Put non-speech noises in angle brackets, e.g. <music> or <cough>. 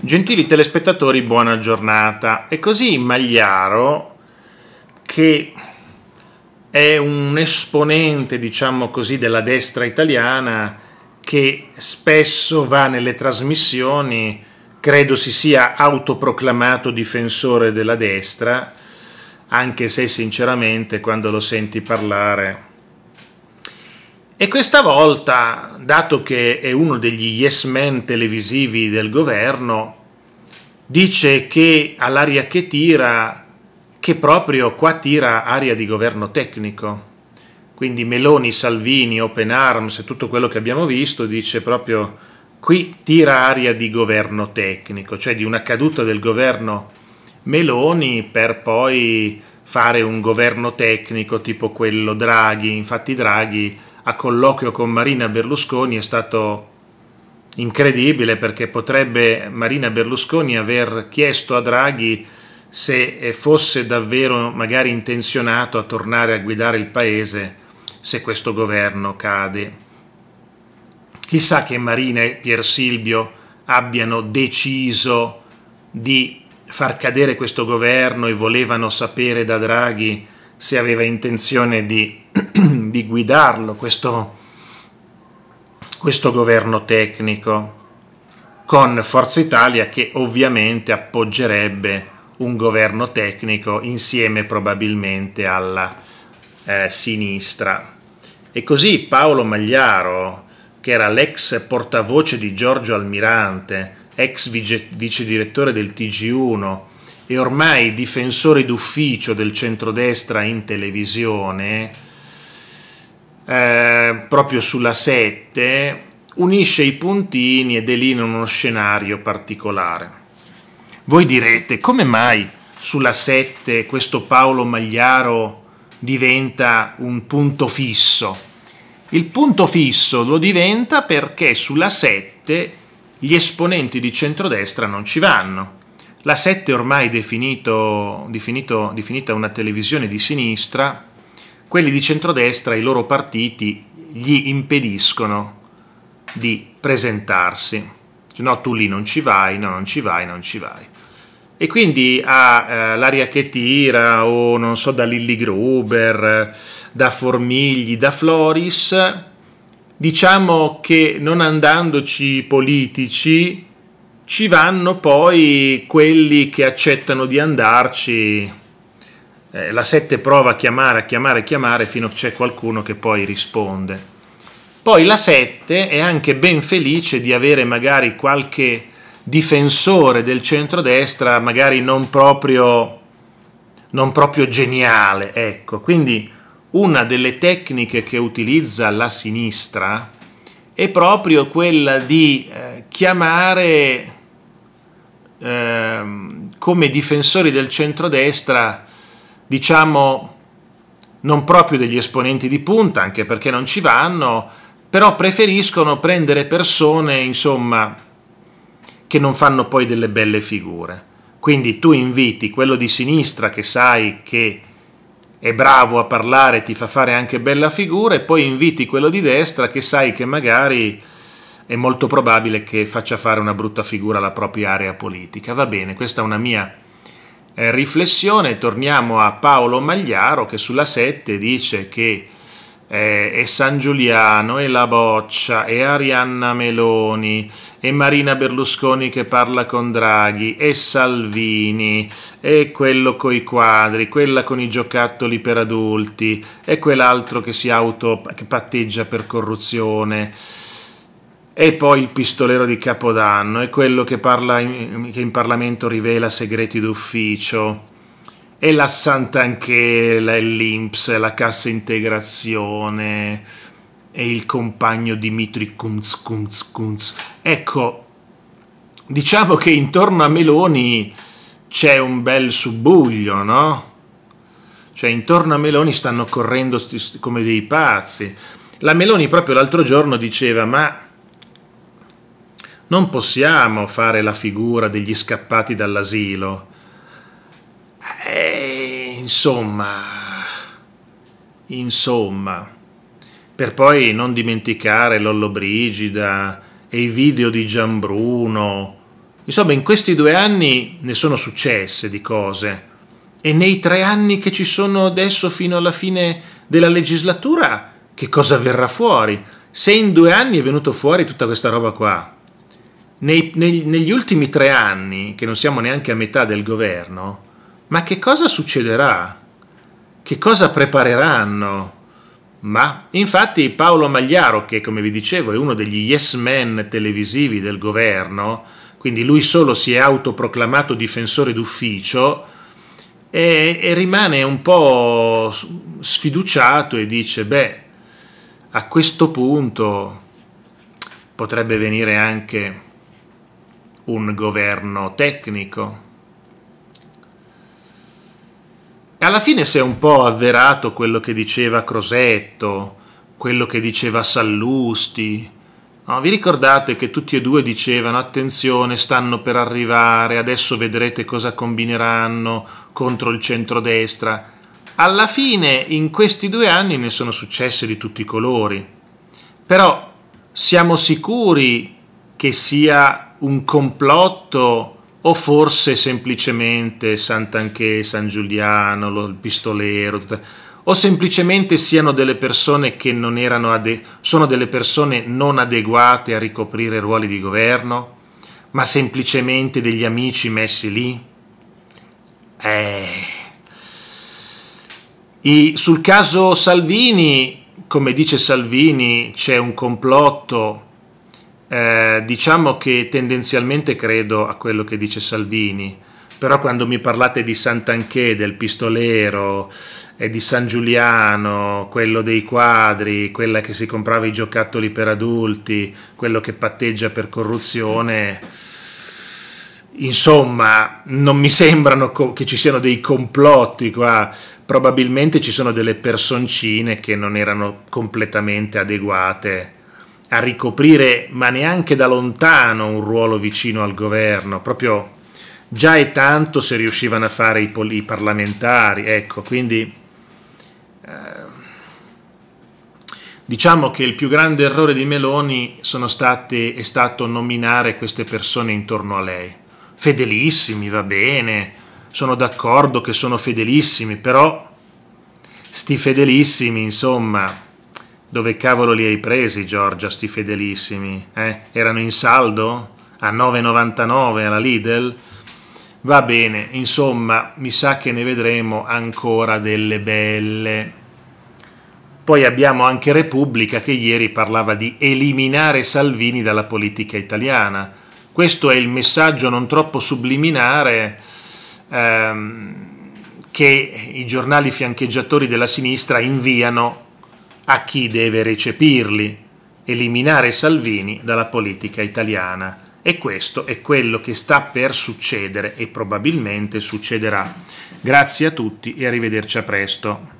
Gentili telespettatori, buona giornata. È così Magliaro, che è un esponente, diciamo così, della destra italiana, che spesso va nelle trasmissioni, credo si sia autoproclamato difensore della destra, anche se sinceramente quando lo senti parlare e questa volta, dato che è uno degli yes men televisivi del governo, dice che all'aria che tira, che proprio qua tira aria di governo tecnico. Quindi Meloni, Salvini, Open Arms e tutto quello che abbiamo visto dice proprio qui tira aria di governo tecnico, cioè di una caduta del governo Meloni per poi fare un governo tecnico tipo quello Draghi. Infatti Draghi a colloquio con Marina Berlusconi è stato incredibile perché potrebbe Marina Berlusconi aver chiesto a Draghi se eh, fosse davvero magari intenzionato a tornare a guidare il paese se questo governo cade. Chissà che Marina e Pier Silvio abbiano deciso di far cadere questo governo e volevano sapere da Draghi se aveva intenzione di <clears throat> di guidarlo questo, questo governo tecnico con Forza Italia che ovviamente appoggerebbe un governo tecnico insieme probabilmente alla eh, sinistra. E così Paolo Magliaro, che era l'ex portavoce di Giorgio Almirante, ex vice, vice direttore del TG1 e ormai difensore d'ufficio del centrodestra in televisione, eh, proprio sulla 7 unisce i puntini ed elinea uno scenario particolare. Voi direte come mai sulla 7 questo Paolo Magliaro diventa un punto fisso? Il punto fisso lo diventa perché sulla 7 gli esponenti di centrodestra non ci vanno. La 7 ormai definito, definito, definita una televisione di sinistra quelli di centrodestra, i loro partiti, gli impediscono di presentarsi. No, tu lì non ci vai, no, non ci vai, non ci vai. E quindi a eh, L'aria che tira, o non so, da Lilly Gruber, da Formigli, da Floris, diciamo che non andandoci politici, ci vanno poi quelli che accettano di andarci eh, la 7 prova a chiamare, a chiamare, a chiamare fino a c'è qualcuno che poi risponde. Poi la 7 è anche ben felice di avere magari qualche difensore del centrodestra, magari non proprio, non proprio geniale. Ecco, quindi una delle tecniche che utilizza la sinistra è proprio quella di eh, chiamare eh, come difensori del centrodestra diciamo non proprio degli esponenti di punta, anche perché non ci vanno, però preferiscono prendere persone, insomma, che non fanno poi delle belle figure. Quindi tu inviti quello di sinistra che sai che è bravo a parlare, ti fa fare anche bella figura, e poi inviti quello di destra che sai che magari è molto probabile che faccia fare una brutta figura alla propria area politica. Va bene, questa è una mia eh, riflessione torniamo a Paolo Magliaro che sulla 7 dice che eh, e San Giuliano e La Boccia e Arianna Meloni e Marina Berlusconi che parla con Draghi e Salvini e quello coi quadri, quella con i giocattoli per adulti e quell'altro che si auto che patteggia per corruzione e poi il pistolero di Capodanno è quello che, parla in, che in Parlamento rivela segreti d'ufficio. E la Sant'Anchela, e l'Inps, la Cassa Integrazione, e il compagno Dimitri Kunz Kunz Kunz. Ecco, diciamo che intorno a Meloni c'è un bel subbuglio, no? Cioè intorno a Meloni stanno correndo come dei pazzi. La Meloni proprio l'altro giorno diceva, ma non possiamo fare la figura degli scappati dall'asilo. E, insomma, insomma, per poi non dimenticare Lollobrigida e i video di Gianbruno. Insomma, in questi due anni ne sono successe di cose. E nei tre anni che ci sono adesso fino alla fine della legislatura, che cosa verrà fuori? Se in due anni è venuto fuori tutta questa roba qua, nei, nei, negli ultimi tre anni, che non siamo neanche a metà del governo, ma che cosa succederà? Che cosa prepareranno? Ma infatti Paolo Magliaro, che come vi dicevo è uno degli yes men televisivi del governo, quindi lui solo si è autoproclamato difensore d'ufficio, e, e rimane un po' sfiduciato e dice, beh, a questo punto potrebbe venire anche un governo tecnico. E alla fine si è un po' avverato quello che diceva Crosetto, quello che diceva Sallusti. No, vi ricordate che tutti e due dicevano attenzione, stanno per arrivare, adesso vedrete cosa combineranno contro il centrodestra. Alla fine in questi due anni ne sono successe di tutti i colori. Però siamo sicuri che sia un complotto o forse semplicemente Sant'Anché, San Giuliano, il pistolero, o semplicemente siano delle persone che non erano ade- sono delle persone non adeguate a ricoprire ruoli di governo, ma semplicemente degli amici messi lì? Eh. I, sul caso Salvini, come dice Salvini, c'è un complotto eh, diciamo che tendenzialmente credo a quello che dice Salvini, però quando mi parlate di Sant'Anché, del pistolero e di San Giuliano, quello dei quadri, quella che si comprava i giocattoli per adulti, quello che patteggia per corruzione, insomma, non mi sembrano che ci siano dei complotti qua. Probabilmente ci sono delle personcine che non erano completamente adeguate a ricoprire, ma neanche da lontano, un ruolo vicino al governo, proprio già è tanto se riuscivano a fare i, pol- i parlamentari, ecco, quindi eh, diciamo che il più grande errore di Meloni stati, è stato nominare queste persone intorno a lei, fedelissimi, va bene, sono d'accordo che sono fedelissimi, però sti fedelissimi, insomma, dove cavolo li hai presi, Giorgia, sti fedelissimi? Eh? Erano in saldo? A 9,99 alla Lidl? Va bene, insomma, mi sa che ne vedremo ancora delle belle. Poi abbiamo anche Repubblica che ieri parlava di eliminare Salvini dalla politica italiana. Questo è il messaggio non troppo subliminare ehm, che i giornali fiancheggiatori della sinistra inviano a chi deve recepirli, eliminare Salvini dalla politica italiana. E questo è quello che sta per succedere e probabilmente succederà. Grazie a tutti e arrivederci a presto.